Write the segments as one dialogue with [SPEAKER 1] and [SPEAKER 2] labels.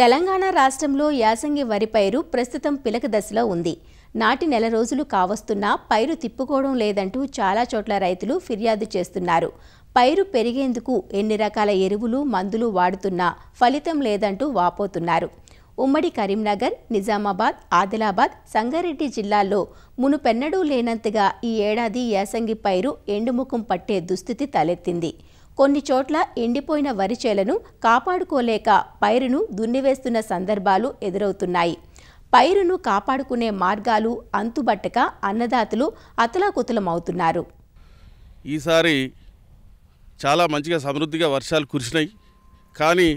[SPEAKER 1] తెలంగాణ రాష్ట్రంలో యాసంగి వరి పైరు ప్రస్తుతం పిలక దశలో ఉంది నాటి నెల రోజులు కావస్తున్నా పైరు తిప్పుకోవడం లేదంటూ చాలా చోట్ల రైతులు ఫిర్యాదు చేస్తున్నారు పైరు పెరిగేందుకు ఎన్ని రకాల ఎరువులు మందులు వాడుతున్నా ఫలితం లేదంటూ వాపోతున్నారు ఉమ్మడి కరీంనగర్ నిజామాబాద్ ఆదిలాబాద్ సంగారెడ్డి జిల్లాల్లో మునుపెన్నడూ లేనంతగా ఈ ఏడాది యాసంగి పైరు ఎండుముఖం పట్టే దుస్థితి తలెత్తింది కొన్ని చోట్ల ఎండిపోయిన వరి చేలను కాపాడుకోలేక పైరును దున్నివేస్తున్న సందర్భాలు ఎదురవుతున్నాయి పైరును కాపాడుకునే మార్గాలు అంతుబట్టక అన్నదాతలు అతలాకుతలమవుతున్నారు
[SPEAKER 2] ఈసారి చాలా మంచిగా సమృద్ధిగా వర్షాలు కురిసినాయి కానీ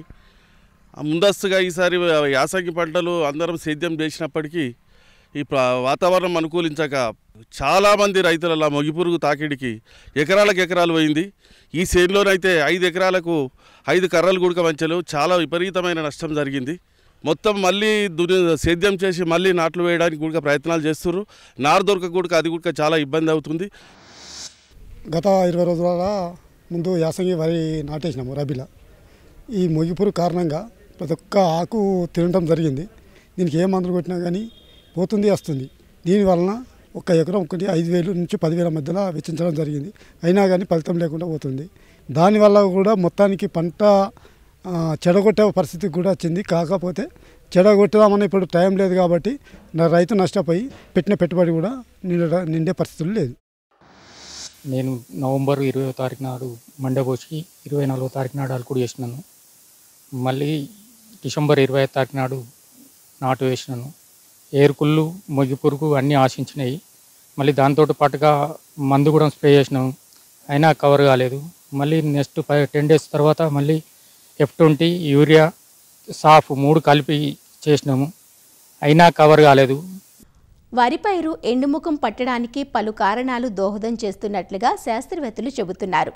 [SPEAKER 2] ముందస్తుగా ఈసారి యాసంగి పంటలు అందరం సేద్యం చేసినప్పటికీ ఈ వాతావరణం అనుకూలించక చాలామంది రైతుల మొగిపురుగు తాకిడికి ఎకరాలకు ఎకరాలు పోయింది ఈ సేన్లోనైతే ఐదు ఎకరాలకు ఐదు కర్రలు గుడక మంచెలు చాలా విపరీతమైన నష్టం జరిగింది మొత్తం మళ్ళీ దుని సేద్యం చేసి మళ్ళీ నాట్లు వేయడానికి కూడా ప్రయత్నాలు చేస్తున్నారు నారు గుడిక అది కూడా చాలా ఇబ్బంది అవుతుంది గత ఇరవై రోజుల ముందు యాసంగి వరి నాటేసినాము రబీలో ఈ మొగిపురు కారణంగా ప్రతి ఒక్క ఆకు తినడం జరిగింది దీనికి ఏ మందులు కొట్టినా కానీ పోతుంది వస్తుంది దీనివలన ఒక ఎకరం ఒకటి ఐదు వేలు నుంచి పదివేల మధ్యలో వెచ్చించడం జరిగింది అయినా కానీ ఫలితం లేకుండా పోతుంది దానివల్ల కూడా మొత్తానికి పంట చెడగొట్టే పరిస్థితి కూడా వచ్చింది కాకపోతే చెడగొట్టదామని ఇప్పుడు టైం లేదు కాబట్టి నా రైతు నష్టపోయి పెట్టిన పెట్టుబడి కూడా నిండ నిండే పరిస్థితులు లేదు నేను నవంబర్ ఇరవై తారీఖు నాడు మండపోసి ఇరవై నాలుగో తారీఖు నాడు అల్కుడు చేసినాను మళ్ళీ డిసెంబర్ ఇరవై తారీఖు నాడు నాటు వేసినాను ఏరుకుళ్ళు మొగ్గి పురుగు అన్నీ ఆశించినాయి మళ్ళీ దాంతో పాటుగా మందు కూడా స్ప్రే చేసినాం అయినా కవర్ కాలేదు మళ్ళీ నెక్స్ట్ ఫైవ్ టెన్ డేస్ తర్వాత మళ్ళీ ఎఫ్ ట్వంటీ యూరియా సాఫ్ మూడు కలిపి చేసినాము అయినా కవర్ కాలేదు
[SPEAKER 1] వరి పైరు ఎండుముఖం పట్టడానికి పలు కారణాలు దోహదం చేస్తున్నట్లుగా శాస్త్రవేత్తలు చెబుతున్నారు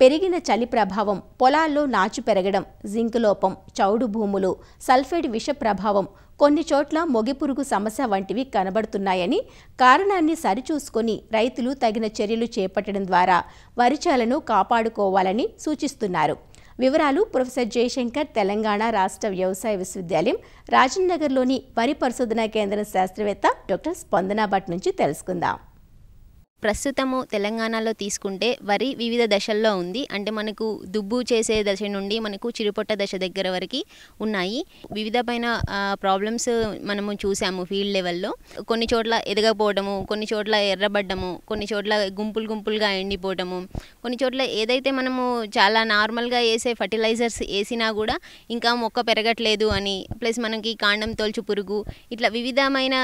[SPEAKER 1] పెరిగిన చలి ప్రభావం పొలాల్లో నాచు పెరగడం జింక్ లోపం చౌడు భూములు సల్ఫైడ్ విష ప్రభావం కొన్ని చోట్ల మొగిపురుగు సమస్య వంటివి కనబడుతున్నాయని కారణాన్ని సరిచూసుకొని రైతులు తగిన చర్యలు చేపట్టడం ద్వారా వరిచాలను కాపాడుకోవాలని సూచిస్తున్నారు వివరాలు ప్రొఫెసర్ జయశంకర్ తెలంగాణ రాష్ట్ర వ్యవసాయ విశ్వవిద్యాలయం రాజన్నగర్లోని వరి పరిశోధనా కేంద్రం శాస్త్రవేత్త డాక్టర్ స్పందన భట్
[SPEAKER 2] నుంచి తెలుసుకుందాం ప్రస్తుతము తెలంగాణలో తీసుకుంటే వరి వివిధ దశల్లో ఉంది అంటే మనకు దుబ్బు చేసే దశ నుండి మనకు చిరుపొట్ట దశ దగ్గర వరకు ఉన్నాయి వివిధమైన ప్రాబ్లమ్స్ మనము చూసాము ఫీల్డ్ లెవెల్లో కొన్ని చోట్ల ఎదగపోవడము కొన్ని చోట్ల ఎర్రబడ్డము కొన్ని చోట్ల గుంపులు గుంపులుగా ఎండిపోవడము కొన్ని చోట్ల ఏదైతే మనము చాలా నార్మల్గా వేసే ఫర్టిలైజర్స్ వేసినా కూడా ఇంకా మొక్క పెరగట్లేదు అని ప్లస్ మనకి కాండం తోల్చు పురుగు ఇట్లా వివిధమైన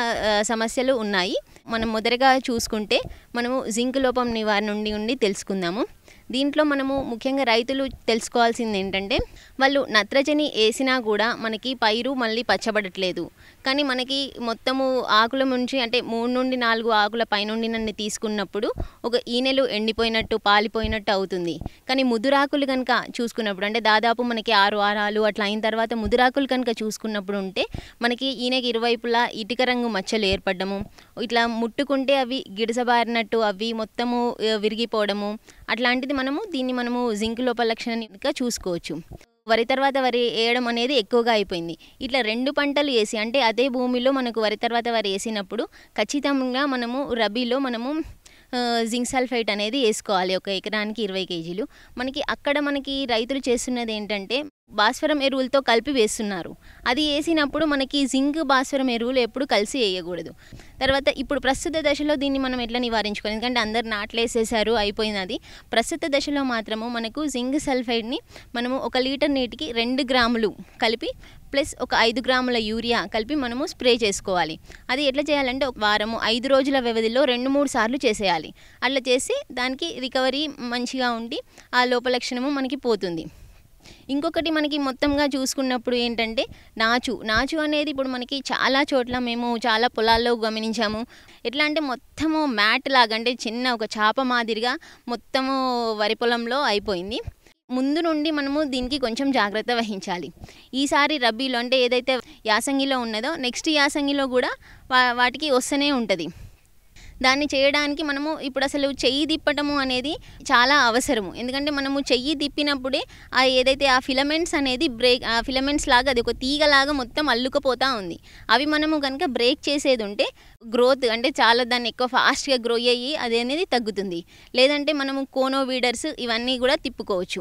[SPEAKER 2] సమస్యలు ఉన్నాయి మనం మొదటగా చూసుకుంటే మనం మనము జింక్ లోపం నివారణ నుండి ఉండి తెలుసుకుందాము దీంట్లో మనము ముఖ్యంగా రైతులు తెలుసుకోవాల్సింది ఏంటంటే వాళ్ళు నత్రజని వేసినా కూడా మనకి పైరు మళ్ళీ పచ్చబడట్లేదు కానీ మనకి మొత్తము ఆకుల నుంచి అంటే మూడు నుండి నాలుగు ఆకుల పైనుండి నన్ను తీసుకున్నప్పుడు ఒక ఈనెలు ఎండిపోయినట్టు పాలిపోయినట్టు అవుతుంది కానీ ముదురాకులు కనుక చూసుకున్నప్పుడు అంటే దాదాపు మనకి ఆరు వారాలు అట్లా అయిన తర్వాత ముదురాకులు కనుక చూసుకున్నప్పుడు ఉంటే మనకి ఈయనకి ఇరువైపులా ఇటుక రంగు మచ్చలు ఏర్పడము ఇట్లా ముట్టుకుంటే అవి గిడసబారినట్టు అవి మొత్తము విరిగిపోవడము అట్లాంటిది మనము దీన్ని మనము జింక్ లోపల లక్షణంగా చూసుకోవచ్చు వరి తర్వాత వరి వేయడం అనేది ఎక్కువగా అయిపోయింది ఇట్లా రెండు పంటలు వేసి అంటే అదే భూమిలో మనకు వరి తర్వాత వరి వేసినప్పుడు ఖచ్చితంగా మనము రబీలో మనము జింక్ సల్ఫైట్ అనేది వేసుకోవాలి ఒక ఎకరానికి ఇరవై కేజీలు మనకి అక్కడ మనకి రైతులు చేస్తున్నది ఏంటంటే భాస్వరం ఎరువులతో కలిపి వేస్తున్నారు అది వేసినప్పుడు మనకి జింక్ భాస్వరం ఎరువులు ఎప్పుడు కలిసి వేయకూడదు తర్వాత ఇప్పుడు ప్రస్తుత దశలో దీన్ని మనం ఎట్లా నివారించుకోవాలి ఎందుకంటే అందరు నాట్లు వేసేసారు అయిపోయింది అది ప్రస్తుత దశలో మాత్రము మనకు జింక్ సల్ఫైడ్ని మనము ఒక లీటర్ నీటికి రెండు గ్రాములు కలిపి ప్లస్ ఒక ఐదు గ్రాముల యూరియా కలిపి మనము స్ప్రే చేసుకోవాలి అది ఎట్లా చేయాలంటే ఒక వారము ఐదు రోజుల వ్యవధిలో రెండు మూడు సార్లు చేసేయాలి అట్లా చేసి దానికి రికవరీ మంచిగా ఉండి ఆ లోపలక్షణము మనకి పోతుంది ఇంకొకటి మనకి మొత్తంగా చూసుకున్నప్పుడు ఏంటంటే నాచు నాచు అనేది ఇప్పుడు మనకి చాలా చోట్ల మేము చాలా పొలాల్లో గమనించాము ఎట్లా అంటే మొత్తము మ్యాట్ లాగా అంటే చిన్న ఒక చాప మాదిరిగా మొత్తము వరి పొలంలో అయిపోయింది ముందు నుండి మనము దీనికి కొంచెం జాగ్రత్త వహించాలి ఈసారి రబీలో అంటే ఏదైతే యాసంగిలో ఉన్నదో నెక్స్ట్ యాసంగిలో కూడా వాటికి వస్తూనే ఉంటుంది దాన్ని చేయడానికి మనము ఇప్పుడు అసలు చెయ్యి తిప్పటము అనేది చాలా అవసరము ఎందుకంటే మనము చెయ్యి తిప్పినప్పుడే ఆ ఏదైతే ఆ ఫిలమెంట్స్ అనేది బ్రేక్ ఆ ఫిలమెంట్స్ లాగా అది ఒక తీగలాగా మొత్తం అల్లుకుపోతూ ఉంది అవి మనము కనుక బ్రేక్ చేసేది ఉంటే గ్రోత్ అంటే చాలా దాన్ని ఎక్కువ ఫాస్ట్గా గ్రో అయ్యి అది అనేది తగ్గుతుంది లేదంటే మనము కోనో వీడర్స్ ఇవన్నీ కూడా తిప్పుకోవచ్చు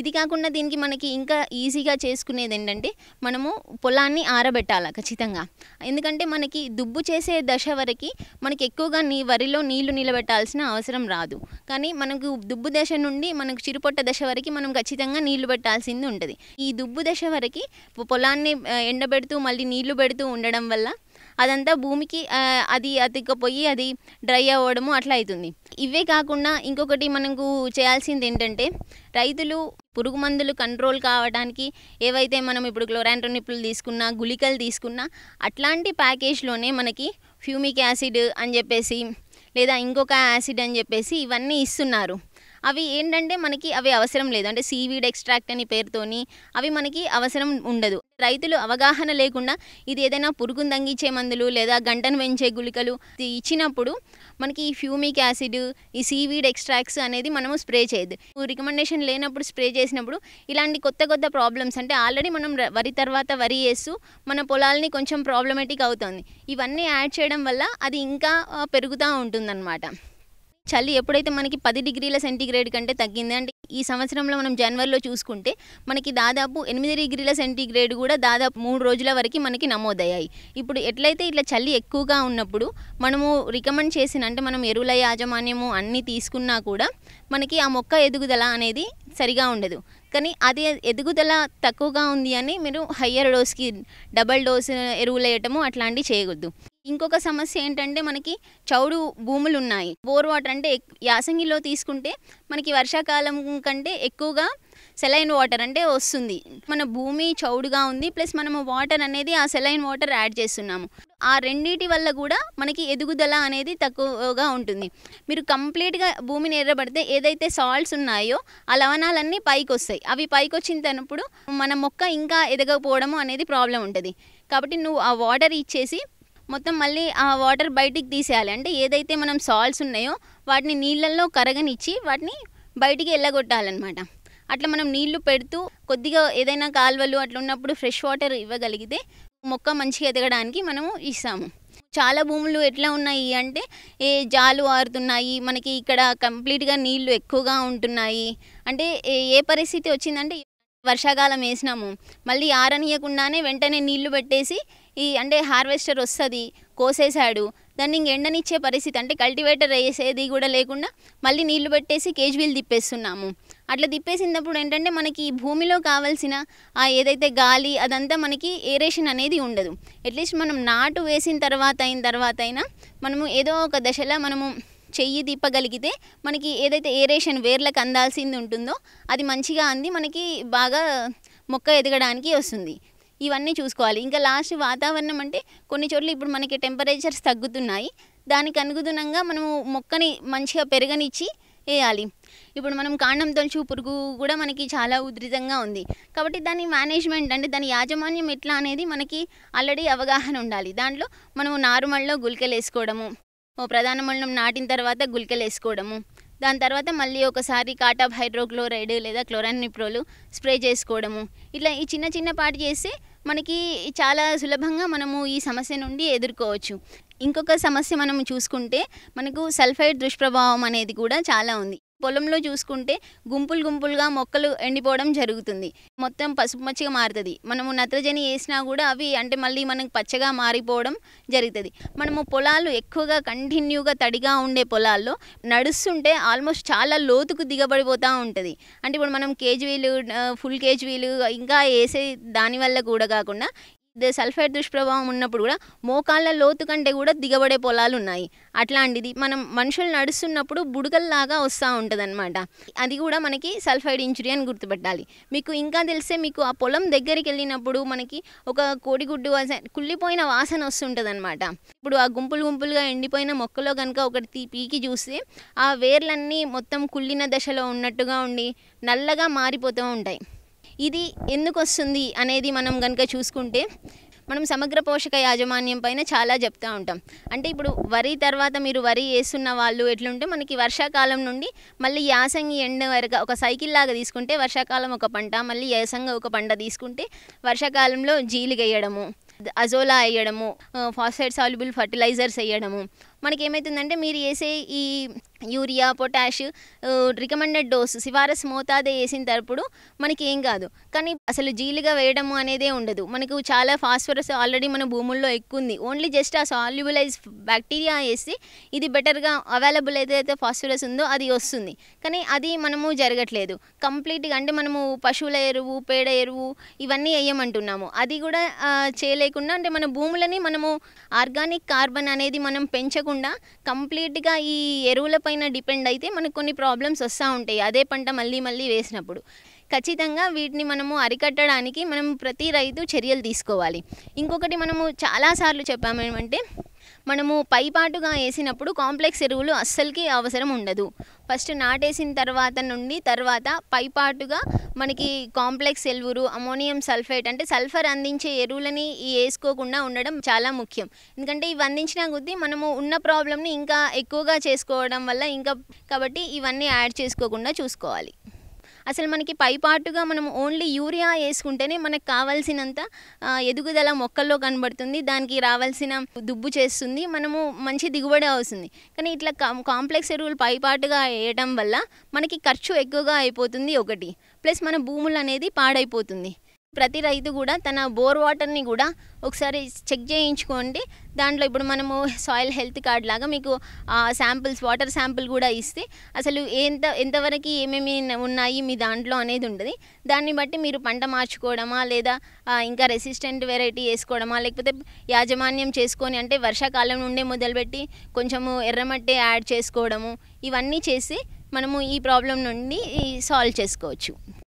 [SPEAKER 2] ఇది కాకుండా దీనికి మనకి ఇంకా ఈజీగా చేసుకునేది ఏంటంటే మనము పొలాన్ని ఆరబెట్టాలి ఖచ్చితంగా ఎందుకంటే మనకి దుబ్బు చేసే దశ వరకు మనకి ఎక్కువగా నీ వరిలో నీళ్లు నిలబెట్టాల్సిన అవసరం రాదు కానీ మనకు దుబ్బు దశ నుండి మనకు చిరుపొట్ట దశ వరకు మనం ఖచ్చితంగా నీళ్లు పెట్టాల్సింది ఉంటుంది ఈ దుబ్బు దశ వరకు పొలాన్ని ఎండబెడుతూ మళ్ళీ నీళ్లు పెడుతూ ఉండడం వల్ల అదంతా భూమికి అది అతికపోయి అది డ్రై అవ్వడము అట్లా అవుతుంది ఇవే కాకుండా ఇంకొకటి మనకు చేయాల్సింది ఏంటంటే రైతులు పురుగు మందులు కంట్రోల్ కావడానికి ఏవైతే మనం ఇప్పుడు క్లోరాంటో నిప్పులు తీసుకున్నా గుళికలు తీసుకున్నా అట్లాంటి ప్యాకేజ్లోనే మనకి ఫ్యూమిక్ యాసిడ్ అని చెప్పేసి లేదా ఇంకొక యాసిడ్ అని చెప్పేసి ఇవన్నీ ఇస్తున్నారు అవి ఏంటంటే మనకి అవి అవసరం లేదు అంటే సీవీడ్ ఎక్స్ట్రాక్ట్ అని పేరుతోని అవి మనకి అవసరం ఉండదు రైతులు అవగాహన లేకుండా ఇది ఏదైనా పురుగును దంగించే మందులు లేదా గంటను పెంచే గుళికలు ఇచ్చినప్పుడు మనకి ఈ ఫ్యూమిక్ యాసిడ్ ఈ సీవీడ్ ఎక్స్ట్రాక్ట్స్ అనేది మనము స్ప్రే చేయదు రికమెండేషన్ లేనప్పుడు స్ప్రే చేసినప్పుడు ఇలాంటి కొత్త కొత్త ప్రాబ్లమ్స్ అంటే ఆల్రెడీ మనం వరి తర్వాత వరి వేస్తూ మన పొలాలని కొంచెం ప్రాబ్లమేటిక్ అవుతుంది ఇవన్నీ యాడ్ చేయడం వల్ల అది ఇంకా పెరుగుతూ ఉంటుందన్నమాట చలి ఎప్పుడైతే మనకి పది డిగ్రీల సెంటీగ్రేడ్ కంటే తగ్గింది అంటే ఈ సంవత్సరంలో మనం జనవరిలో చూసుకుంటే మనకి దాదాపు ఎనిమిది డిగ్రీల సెంటీగ్రేడ్ కూడా దాదాపు మూడు రోజుల వరకు మనకి నమోదయ్యాయి ఇప్పుడు ఎట్లయితే ఇట్లా చలి ఎక్కువగా ఉన్నప్పుడు మనము రికమెండ్ చేసిన అంటే మనం ఎరువుల యాజమాన్యము అన్నీ తీసుకున్నా కూడా మనకి ఆ మొక్క ఎదుగుదల అనేది సరిగా ఉండదు కానీ అది ఎదుగుదల తక్కువగా ఉంది అని మీరు హయ్యర్ డోస్కి డబల్ డోస్ ఎరువులు వేయటము అట్లాంటివి చేయకూడదు ఇంకొక సమస్య ఏంటంటే మనకి చౌడు భూములు ఉన్నాయి బోర్ వాటర్ అంటే యాసంగిలో తీసుకుంటే మనకి వర్షాకాలం కంటే ఎక్కువగా సెలైన్ వాటర్ అంటే వస్తుంది మన భూమి చౌడుగా ఉంది ప్లస్ మనము వాటర్ అనేది ఆ సెలైన్ వాటర్ యాడ్ చేస్తున్నాము ఆ రెండింటి వల్ల కూడా మనకి ఎదుగుదల అనేది తక్కువగా ఉంటుంది మీరు కంప్లీట్గా భూమిని ఎర్రబడితే ఏదైతే సాల్ట్స్ ఉన్నాయో ఆ లవణాలన్నీ పైకి వస్తాయి అవి పైకి వచ్చిన తనప్పుడు మన మొక్క ఇంకా ఎదగకపోవడము అనేది ప్రాబ్లం ఉంటుంది కాబట్టి నువ్వు ఆ వాటర్ ఇచ్చేసి మొత్తం మళ్ళీ ఆ వాటర్ బయటికి తీసేయాలి అంటే ఏదైతే మనం సాల్ట్స్ ఉన్నాయో వాటిని నీళ్ళల్లో కరగనిచ్చి వాటిని బయటికి వెళ్ళగొట్టాలన్నమాట అట్లా మనం నీళ్లు పెడుతూ కొద్దిగా ఏదైనా కాలువలు అట్లా ఉన్నప్పుడు ఫ్రెష్ వాటర్ ఇవ్వగలిగితే మొక్క మంచిగా ఎదగడానికి మనము ఇస్తాము చాలా భూములు ఎట్లా ఉన్నాయి అంటే ఏ జాలు ఆరుతున్నాయి మనకి ఇక్కడ కంప్లీట్గా నీళ్లు ఎక్కువగా ఉంటున్నాయి అంటే ఏ పరిస్థితి వచ్చిందంటే వర్షాకాలం వేసినాము మళ్ళీ ఆరనీయకుండానే వెంటనే నీళ్లు పెట్టేసి ఈ అంటే హార్వెస్టర్ వస్తుంది కోసేశాడు దాన్ని ఇంక ఎండనిచ్చే పరిస్థితి అంటే కల్టివేటర్ వేసేది కూడా లేకుండా మళ్ళీ నీళ్లు పెట్టేసి కేజీలు తిప్పేస్తున్నాము అట్లా తిప్పేసినప్పుడు ఏంటంటే మనకి భూమిలో కావాల్సిన ఆ ఏదైతే గాలి అదంతా మనకి ఏరేషన్ అనేది ఉండదు అట్లీస్ట్ మనం నాటు వేసిన తర్వాత అయిన తర్వాత అయినా మనము ఏదో ఒక దశలో మనము చెయ్యి తిప్పగలిగితే మనకి ఏదైతే ఏరేషన్ వేర్లకు అందాల్సింది ఉంటుందో అది మంచిగా అంది మనకి బాగా మొక్క ఎదగడానికి వస్తుంది ఇవన్నీ చూసుకోవాలి ఇంకా లాస్ట్ వాతావరణం అంటే కొన్ని చోట్ల ఇప్పుడు మనకి టెంపరేచర్స్ తగ్గుతున్నాయి దానికి అనుగుణంగా మనము మొక్కని మంచిగా పెరగనిచ్చి వేయాలి ఇప్పుడు మనం కాండం కాండంతో పురుగు కూడా మనకి చాలా ఉధృతంగా ఉంది కాబట్టి దాని మేనేజ్మెంట్ అంటే దాని యాజమాన్యం ఎట్లా అనేది మనకి ఆల్రెడీ అవగాహన ఉండాలి దాంట్లో మనము నార్మల్లో గుళికలు వేసుకోవడము ఓ ప్రధాన మళ్ళం నాటిన తర్వాత గుళికలు వేసుకోవడము దాని తర్వాత మళ్ళీ ఒకసారి కాటాబ్ హైడ్రోక్లోరైడ్ లేదా నిప్రోలు స్ప్రే చేసుకోవడము ఇట్లా ఈ చిన్న చిన్న పాటు చేసి మనకి చాలా సులభంగా మనము ఈ సమస్య నుండి ఎదుర్కోవచ్చు ఇంకొక సమస్య మనం చూసుకుంటే మనకు సల్ఫైడ్ దుష్ప్రభావం అనేది కూడా చాలా ఉంది పొలంలో చూసుకుంటే గుంపులు గుంపులుగా మొక్కలు ఎండిపోవడం జరుగుతుంది మొత్తం పసుపు మచ్చిగా మారుతుంది మనము నత్రజని వేసినా కూడా అవి అంటే మళ్ళీ మనకు పచ్చగా మారిపోవడం జరుగుతుంది మనము పొలాలు ఎక్కువగా కంటిన్యూగా తడిగా ఉండే పొలాల్లో నడుస్తుంటే ఆల్మోస్ట్ చాలా లోతుకు దిగబడిపోతూ ఉంటుంది అంటే ఇప్పుడు మనం వీలు ఫుల్ వీలు ఇంకా వేసే దానివల్ల కూడా కాకుండా సల్ఫైడ్ దుష్ప్రభావం ఉన్నప్పుడు కూడా మోకాళ్ళ లోతు కంటే కూడా దిగబడే పొలాలు ఉన్నాయి అట్లాంటిది మనం మనుషులు నడుస్తున్నప్పుడు బుడకల్లాగా వస్తూ ఉంటుంది అనమాట అది కూడా మనకి సల్ఫైడ్ ఇంజురీ అని గుర్తుపెట్టాలి మీకు ఇంకా తెలిస్తే మీకు ఆ పొలం దగ్గరికి వెళ్ళినప్పుడు మనకి ఒక కోడిగుడ్డు వాసన కుళ్ళిపోయిన వాసన వస్తుంటుంది అనమాట ఇప్పుడు ఆ గుంపులు గుంపులుగా ఎండిపోయిన మొక్కలో కనుక ఒకటి పీకి చూస్తే ఆ వేర్లన్నీ మొత్తం కుళ్ళిన దశలో ఉన్నట్టుగా ఉండి నల్లగా మారిపోతూ ఉంటాయి ఇది ఎందుకు వస్తుంది అనేది మనం కనుక చూసుకుంటే మనం సమగ్ర పోషక యాజమాన్యం పైన చాలా చెప్తూ ఉంటాం అంటే ఇప్పుడు వరి తర్వాత మీరు వరి వేస్తున్న వాళ్ళు ఎట్లుంటే మనకి వర్షాకాలం నుండి మళ్ళీ యాసంగి ఎండ వరకు ఒక సైకిల్ లాగా తీసుకుంటే వర్షాకాలం ఒక పంట మళ్ళీ యాసంగి ఒక పంట తీసుకుంటే వర్షాకాలంలో జీలుగ వేయడము అజోలా వేయడము ఫాస్ఫేట్ సాల్యుబుల్ ఫర్టిలైజర్స్ వేయడము మనకి ఏమవుతుందంటే మీరు వేసే ఈ యూరియా పొటాష్ రికమెండెడ్ డోస్ సిఫారస్ మోతాదే వేసిన తరపుడు మనకి ఏం కాదు కానీ అసలు జీలుగా వేయడం అనేదే ఉండదు మనకు చాలా ఫాస్ఫరస్ ఆల్రెడీ మన భూముల్లో ఎక్కువ ఉంది ఓన్లీ జస్ట్ ఆ సాల్యుబులైజ్ బ్యాక్టీరియా వేసి ఇది బెటర్గా అవైలబుల్ ఏదైతే ఫాస్ఫరస్ ఉందో అది వస్తుంది కానీ అది మనము జరగట్లేదు కంప్లీట్గా అంటే మనము పశువుల ఎరువు పేడ ఎరువు ఇవన్నీ వేయమంటున్నాము అది కూడా చేయలేకుండా అంటే మన భూములని మనము ఆర్గానిక్ కార్బన్ అనేది మనం పెంచకుండా కంప్లీట్గా ఈ ఎరువులపై పైన డిపెండ్ అయితే మనకు కొన్ని ప్రాబ్లమ్స్ వస్తూ ఉంటాయి అదే పంట మళ్ళీ మళ్ళీ వేసినప్పుడు ఖచ్చితంగా వీటిని మనము అరికట్టడానికి మనం ప్రతి రైతు చర్యలు తీసుకోవాలి ఇంకొకటి మనము చాలాసార్లు చెప్పామేమంటే మనము పైపాటుగా వేసినప్పుడు కాంప్లెక్స్ ఎరువులు అస్సలకి అవసరం ఉండదు ఫస్ట్ నాటేసిన తర్వాత నుండి తర్వాత పైపాటుగా మనకి కాంప్లెక్స్ ఎరువులు అమోనియం సల్ఫేట్ అంటే సల్ఫర్ అందించే ఎరువులని వేసుకోకుండా ఉండడం చాలా ముఖ్యం ఎందుకంటే ఇవి అందించిన కొద్దీ మనము ఉన్న ప్రాబ్లమ్ని ఇంకా ఎక్కువగా చేసుకోవడం వల్ల ఇంకా కాబట్టి ఇవన్నీ యాడ్ చేసుకోకుండా చూసుకోవాలి అసలు మనకి పైపాటుగా మనం ఓన్లీ యూరియా వేసుకుంటేనే మనకు కావాల్సినంత ఎదుగుదల మొక్కల్లో కనబడుతుంది దానికి రావాల్సిన దుబ్బు చేస్తుంది మనము మంచి దిగుబడి అవుతుంది కానీ ఇట్లా కాంప్లెక్స్ ఎరువులు పైపాటుగా వేయడం వల్ల మనకి ఖర్చు ఎక్కువగా అయిపోతుంది ఒకటి ప్లస్ మన భూములు అనేది పాడైపోతుంది ప్రతి రైతు కూడా తన బోర్ వాటర్ని కూడా ఒకసారి చెక్ చేయించుకోండి దాంట్లో ఇప్పుడు మనము సాయిల్ హెల్త్ కార్డ్ లాగా మీకు శాంపిల్స్ వాటర్ శాంపిల్ కూడా ఇస్తే అసలు ఎంత ఎంతవరకు ఏమేమి ఉన్నాయి మీ దాంట్లో అనేది ఉంటుంది దాన్ని బట్టి మీరు పంట మార్చుకోవడమా లేదా ఇంకా రెసిస్టెంట్ వెరైటీ వేసుకోవడమా లేకపోతే యాజమాన్యం చేసుకొని అంటే వర్షాకాలం నుండే మొదలుపెట్టి కొంచెము ఎర్రమట్టి యాడ్ చేసుకోవడము ఇవన్నీ చేసి మనము ఈ ప్రాబ్లం నుండి సాల్వ్ చేసుకోవచ్చు